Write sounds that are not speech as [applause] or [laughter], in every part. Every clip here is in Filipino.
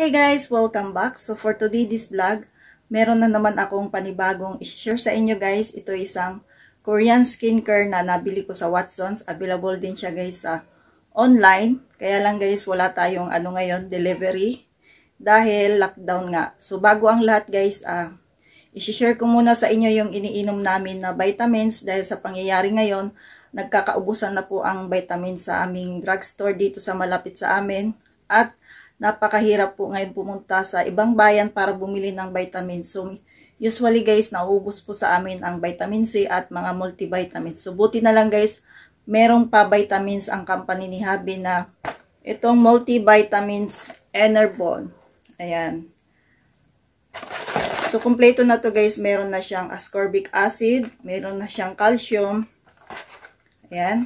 Hey guys! Welcome back! So for today this vlog, meron na naman akong panibagong i-share sa inyo guys. Ito isang Korean skincare na nabili ko sa Watsons. Available din siya guys sa online. Kaya lang guys, wala tayong ano ngayon, delivery. Dahil lockdown nga. So bago ang lahat guys, ah, i-share ko muna sa inyo yung iniinom namin na vitamins. Dahil sa pangyayari ngayon, nagkakaubusan na po ang vitamins sa aming drugstore dito sa malapit sa amin. At napakahirap po ngayon pumunta sa ibang bayan para bumili ng vitamin. So, usually guys, nauubos po sa amin ang vitamin C at mga multivitamins. So, buti na lang guys, merong pa vitamins ang company ni Habi na itong multivitamins Enerbon. Ayan. So, kumpleto na to guys. Meron na siyang ascorbic acid, meron na siyang calcium. Ayan.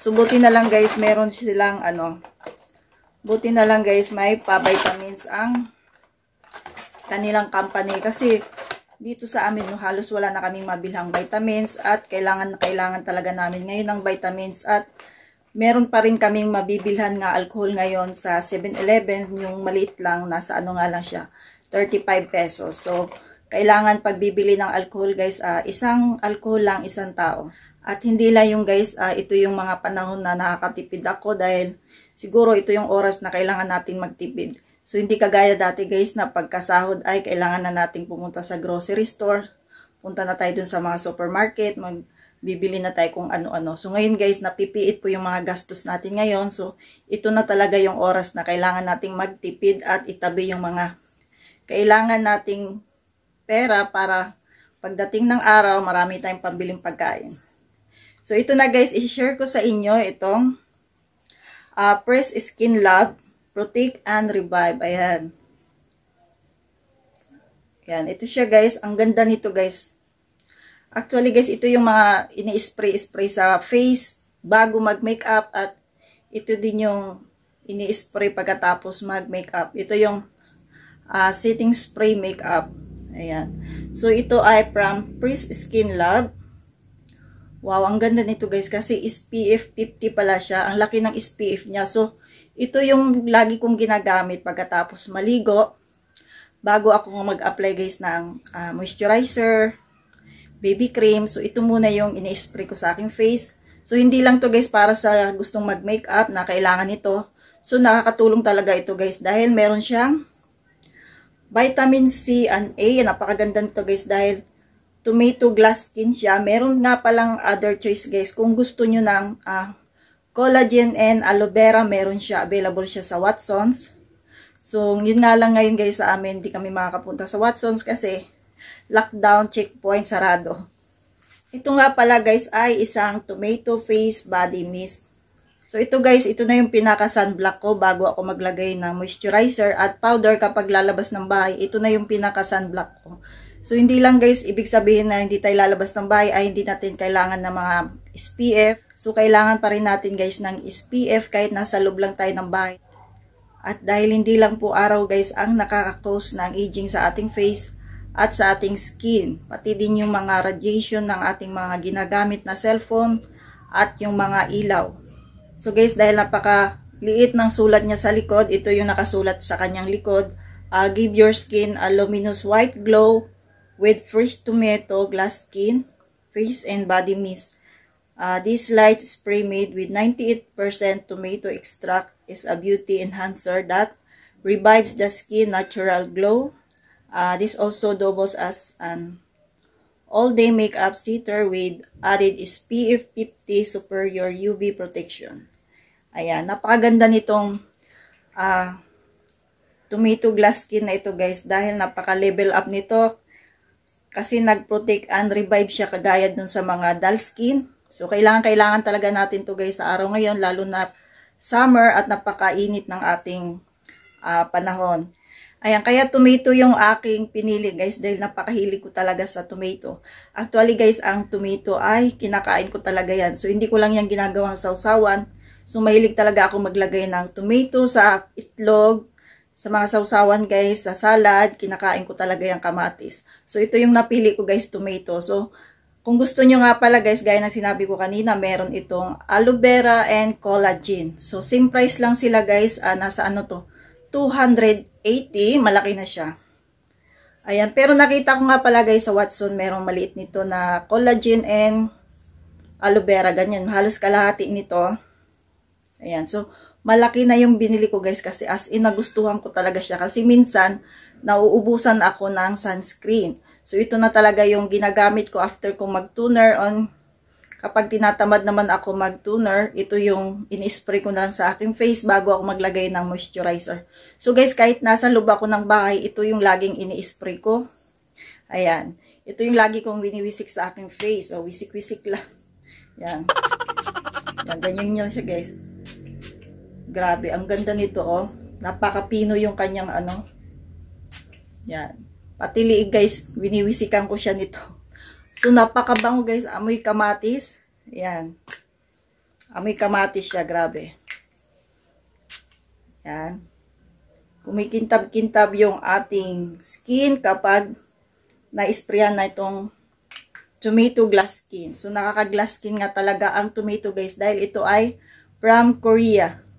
So, buti na lang guys, meron silang ano, Buti na lang guys, may pa-vitamins ang kanilang company kasi dito sa amin no, halos wala na kaming mabilhang vitamins at kailangan kailangan talaga namin ngayon ng vitamins at meron pa rin kaming mabibilhan nga alcohol ngayon sa 7-Eleven yung maliit lang, nasa ano nga lang siya 35 pesos. So, kailangan pagbibili ng alcohol guys, uh, isang alcohol lang isang tao. At hindi lang yung guys, uh, ito yung mga panahon na nakakatipid ako dahil siguro ito yung oras na kailangan natin magtipid. So, hindi kagaya dati guys na pagkasahod ay kailangan na nating pumunta sa grocery store. Punta na tayo dun sa mga supermarket, magbibili na tayo kung ano-ano. So, ngayon guys, napipiit po yung mga gastos natin ngayon. So, ito na talaga yung oras na kailangan nating magtipid at itabi yung mga kailangan nating pera para pagdating ng araw, marami tayong pambiling pagkain. So, ito na guys, i-share ko sa inyo itong uh, Press Skin Love, Protect and Revive. Ayan. Ayan, ito siya guys. Ang ganda nito guys. Actually guys, ito yung mga ini-spray-spray sa face bago mag-makeup at ito din yung ini-spray pagkatapos mag-makeup. Ito yung uh, setting spray makeup. Ayan. So, ito ay from Press Skin Love. Wow, ang ganda nito guys kasi SPF 50 pala siya. Ang laki ng SPF niya. So, ito yung lagi kong ginagamit pagkatapos maligo. Bago ako mag-apply guys ng uh, moisturizer, baby cream. So, ito muna yung ini-spray ko sa aking face. So, hindi lang to guys para sa gustong mag-makeup na kailangan nito. So, nakakatulong talaga ito guys dahil meron siyang vitamin C and A. Napakaganda nito guys dahil tomato glass skin siya. Meron nga palang other choice guys. Kung gusto nyo ng uh, collagen and aloe vera, meron siya. Available siya sa Watson's. So, yun nga lang ngayon guys sa amin. Hindi kami makakapunta sa Watson's kasi lockdown checkpoint sarado. Ito nga pala guys ay isang tomato face body mist. So ito guys, ito na yung pinaka sunblock ko bago ako maglagay ng moisturizer at powder kapag lalabas ng bahay. Ito na yung pinaka sunblock ko. So, hindi lang guys, ibig sabihin na hindi tayo lalabas ng bahay ay hindi natin kailangan ng mga SPF. So, kailangan pa rin natin guys ng SPF kahit nasa loob lang tayo ng bahay. At dahil hindi lang po araw guys ang nakaka-cause ng aging sa ating face at sa ating skin. Pati din yung mga radiation ng ating mga ginagamit na cellphone at yung mga ilaw. So guys, dahil napaka liit ng sulat niya sa likod, ito yung nakasulat sa kanyang likod. Uh, give your skin a luminous white glow with fresh tomato, glass skin, face and body mist. Uh, this light spray made with 98% tomato extract is a beauty enhancer that revives the skin natural glow. Uh, this also doubles as an all-day makeup sitter with added SPF 50 superior UV protection. Ayan, napakaganda nitong uh, tomato glass skin na ito guys dahil napaka-level up nito kasi nag-protect and revive siya kagaya dun sa mga dull skin. So, kailangan-kailangan talaga natin to guys sa araw ngayon, lalo na summer at napakainit ng ating uh, panahon. Ayan, kaya tomato yung aking pinili guys dahil napakahilig ko talaga sa tomato. Actually guys, ang tomato ay kinakain ko talaga yan. So hindi ko lang yan ginagawang sausawan. So mahilig talaga ako maglagay ng tomato sa itlog, sa mga sausawan guys, sa salad, kinakain ko talaga yung kamatis. So ito yung napili ko guys, tomato. So kung gusto nyo nga pala guys, gaya ng sinabi ko kanina, meron itong aloe vera and collagen. So same price lang sila guys, ah, nasa ano to, 280, malaki na siya. Ayan, pero nakita ko nga pala guys sa Watson, merong maliit nito na collagen and aloe vera, ganyan. Halos kalahati nito. Ayan, so malaki na yung binili ko guys kasi as in nagustuhan ko talaga siya kasi minsan nauubusan ako ng sunscreen. So ito na talaga yung ginagamit ko after ko mag-tuner on kapag tinatamad naman ako mag-tuner, ito yung in-spray ko na lang sa aking face bago ako maglagay ng moisturizer. So guys, kahit nasa loob ko ng bahay, ito yung laging ini-spray ko. Ayan. Ito yung lagi kong winiwisik sa aking face. O, wisik-wisik lang. Ayan. Ayan, ganyan nyo siya guys. Grabe, ang ganda nito oh. Napakapino yung kanyang ano. Yan. Pati liig guys, winiwisikan ko siya nito. So napakabango guys, amoy kamatis. Yan. Amoy kamatis siya, grabe. Yan. Kumikintab-kintab yung ating skin kapag na-sprayan na itong tomato glass skin. So nakaka-glass skin nga talaga ang tomato guys dahil ito ay from Korea.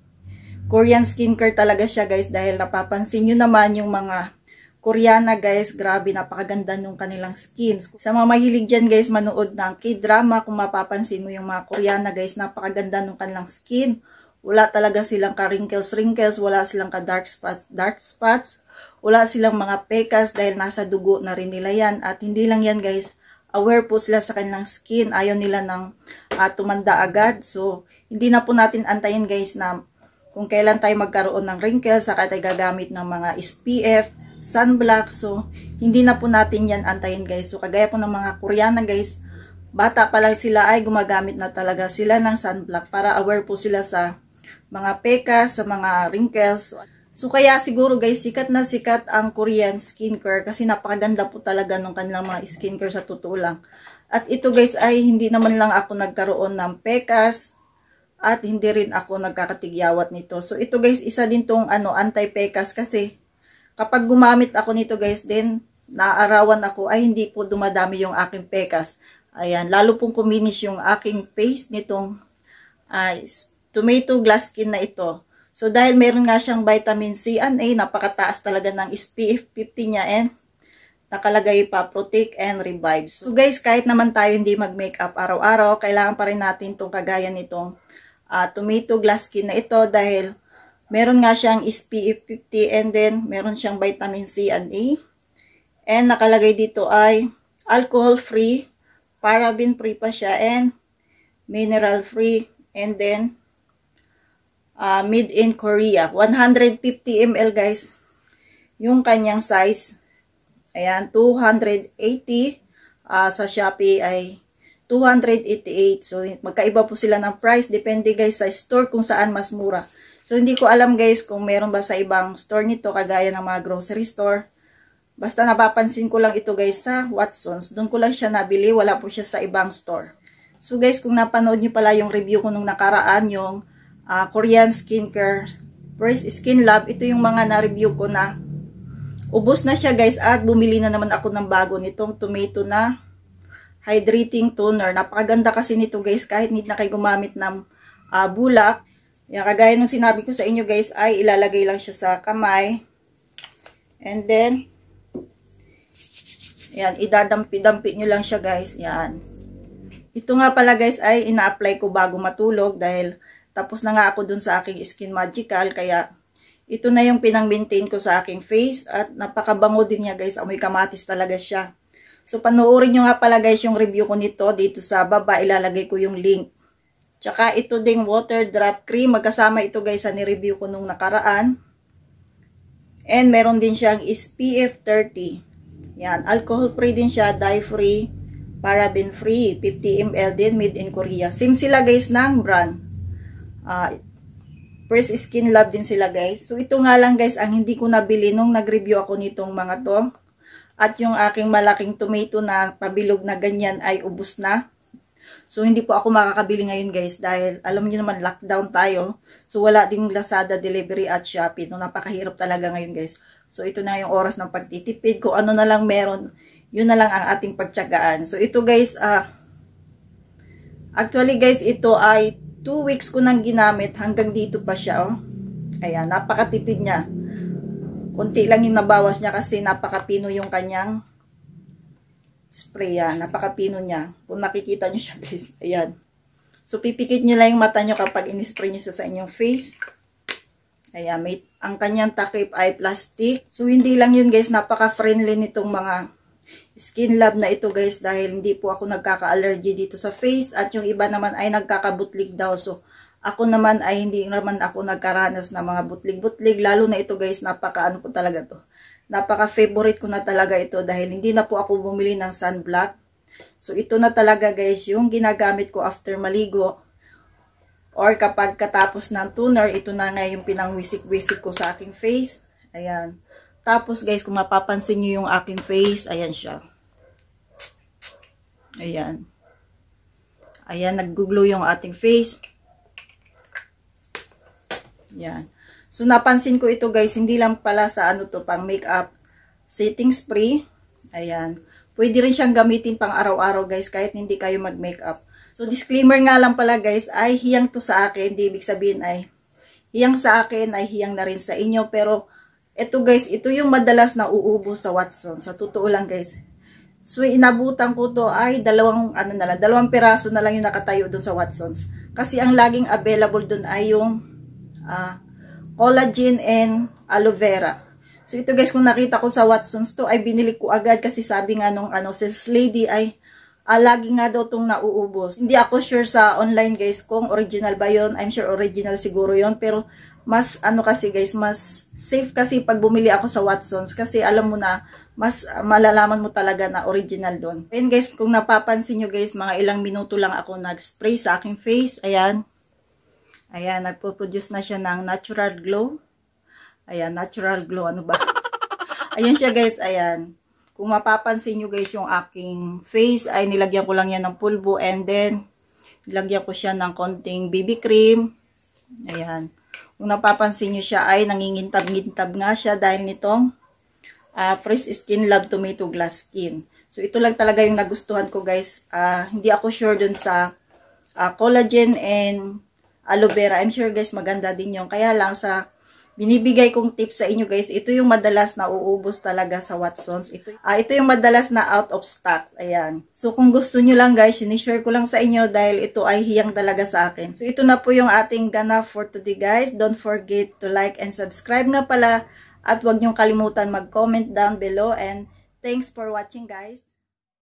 Korean skincare talaga siya guys dahil napapansin nyo naman yung mga Koreana guys, grabe napakaganda nung kanilang skins. Sa mga mahilig dyan guys, manood ng k-drama, kung mapapansin mo yung mga Koreana guys, napakaganda nung kanilang skin. Wala talaga silang ka-wrinkles-wrinkles, wala silang ka-dark spots, dark spots. Wala silang mga pekas dahil nasa dugo na rin nila yan. At hindi lang yan guys, aware po sila sa kanilang skin. Ayaw nila ng uh, ah, tumanda agad. So, hindi na po natin antayin guys na kung kailan tayo magkaroon ng wrinkles, saka tayo gagamit ng mga SPF, sunblock. So, hindi na po natin yan antayin guys. So, kagaya po ng mga Koreana guys, bata pa lang sila ay gumagamit na talaga sila ng sunblock para aware po sila sa mga peka, sa mga wrinkles. So, kaya siguro guys, sikat na sikat ang Korean skincare kasi napakaganda po talaga ng kanilang mga skincare sa totoo lang. At ito guys ay hindi naman lang ako nagkaroon ng pekas, at hindi rin ako nagkakatigyawat nito. So ito guys, isa din tong ano, anti-pekas kasi kapag gumamit ako nito guys, then naaarawan ako ay hindi po dumadami yung aking pekas. Ayan, lalo pong kuminis yung aking face nitong uh, tomato glass skin na ito. So dahil meron nga siyang vitamin C and A, napakataas talaga ng SPF 50 niya and nakalagay pa protect and revive. So guys, kahit naman tayo hindi mag-makeup araw-araw, kailangan pa rin natin tong kagaya nitong uh, tomato glass skin na ito dahil meron nga siyang SPF 50 and then meron siyang vitamin C and A. And nakalagay dito ay alcohol free, paraben free pa siya and mineral free and then uh, made in Korea. 150 ml guys. Yung kanyang size. Ayan, 280 uh, ah, sa Shopee ay 288. So, magkaiba po sila ng price. Depende guys sa store kung saan mas mura. So, hindi ko alam guys kung meron ba sa ibang store nito kagaya ng mga grocery store. Basta napapansin ko lang ito guys sa Watsons. Doon ko lang siya nabili. Wala po siya sa ibang store. So guys, kung napanood nyo pala yung review ko nung nakaraan yung uh, Korean skincare First Skin Lab, ito yung mga na-review ko na ubos na siya guys at bumili na naman ako ng bago nitong tomato na hydrating toner. Napakaganda kasi nito guys kahit hindi na kayo gumamit ng uh, bulak. Yan, kagaya nung sinabi ko sa inyo guys ay ilalagay lang siya sa kamay. And then, yan, idadampi-dampi nyo lang siya guys. Yan. Ito nga pala guys ay ina-apply ko bago matulog dahil tapos na nga ako dun sa aking Skin Magical kaya ito na yung pinang-maintain ko sa aking face at napakabango din niya guys. Amoy kamatis talaga siya. So, panoorin nyo nga pala guys yung review ko nito. Dito sa baba, ilalagay ko yung link. Tsaka ito ding water drop cream. Magkasama ito guys sa nireview ko nung nakaraan. And meron din siyang SPF 30. Yan. Alcohol free din siya. Dye free. Paraben free. 50 ml din. Made in Korea. Same sila guys ng brand. Uh, First Skin Love din sila guys. So ito nga lang guys ang hindi ko nabili nung nag-review ako nitong mga to. At yung aking malaking tomato na pabilog na ganyan ay ubus na. So, hindi po ako makakabili ngayon guys dahil alam niyo naman lockdown tayo. So, wala din Lazada delivery at Shopee. No, napakahirap talaga ngayon guys. So, ito na yung oras ng pagtitipid. Kung ano na lang meron, yun na lang ang ating pagtyagaan. So, ito guys, uh, actually guys, ito ay 2 weeks ko nang ginamit. Hanggang dito pa siya, oh. Ayan, napakatipid niya. Kunti lang yung nabawas niya kasi napakapino yung kanyang spray Ah. Napakapino niya. Kung nakikita niyo siya guys, [laughs] ayan. So, pipikit niyo lang yung mata niyo kapag in-spray niyo sa inyong face. Ayan, may, ang kanyang takip ay plastic. So, hindi lang yun guys, napaka-friendly nitong mga skin lab na ito guys dahil hindi po ako nagkaka-allergy dito sa face at yung iba naman ay nagkakabutlig daw. So, ako naman ay hindi naman ako nagkaranas ng mga butlig-butlig. Lalo na ito guys, napakaano ko talaga to. Napaka-favorite ko na talaga ito dahil hindi na po ako bumili ng sunblock. So ito na talaga guys yung ginagamit ko after maligo. Or kapag katapos ng toner, ito na nga yung pinangwisik-wisik ko sa aking face. Ayan. Tapos guys, kung mapapansin nyo yung aking face, ayan siya. Ayan. Ayan, nag-glow yung ating face. Yan. So, napansin ko ito guys, hindi lang pala sa ano to, pang makeup setting spray. Ayan. Pwede rin siyang gamitin pang araw-araw guys, kahit hindi kayo mag-makeup. So, disclaimer nga lang pala guys, ay hiyang to sa akin. Hindi ibig sabihin ay hiyang sa akin, ay hiyang na rin sa inyo. Pero, ito guys, ito yung madalas na uubo sa Watson. Sa totoo lang guys. So, inabutan ko to ay dalawang, ano na lang, dalawang piraso na lang yung nakatayo doon sa Watsons. Kasi ang laging available doon ay yung uh, collagen and aloe vera. So ito guys, kung nakita ko sa Watsons to, ay binili ko agad kasi sabi nga nung ano, sis lady ay uh, lagi nga daw itong nauubos. Hindi ako sure sa online guys kung original ba yon I'm sure original siguro yon Pero mas ano kasi guys, mas safe kasi pag bumili ako sa Watsons kasi alam mo na mas uh, malalaman mo talaga na original doon. And guys, kung napapansin nyo guys, mga ilang minuto lang ako nag-spray sa aking face. Ayan. Ayan, nagpo-produce na siya ng natural glow. Ayan, natural glow. Ano ba? [laughs] Ayan siya guys, ayan. Kung mapapansin nyo guys yung aking face, ay nilagyan ko lang yan ng pulbo and then nilagyan ko siya ng konting BB cream. Ayan. Kung napapansin nyo siya ay nangingintab-ngintab nga siya dahil nitong uh, Fresh Skin Love Tomato Glass Skin. So, ito lang talaga yung nagustuhan ko guys. Uh, hindi ako sure dun sa uh, collagen and aloe vera. I'm sure guys, maganda din yung. Kaya lang sa binibigay kong tips sa inyo guys, ito yung madalas na uubos talaga sa Watsons. Ito, uh, ito yung madalas na out of stock. Ayan. So kung gusto nyo lang guys, sinishare ko lang sa inyo dahil ito ay hiyang talaga sa akin. So ito na po yung ating ganap for today guys. Don't forget to like and subscribe nga pala. At huwag nyong kalimutan mag-comment down below and thanks for watching guys.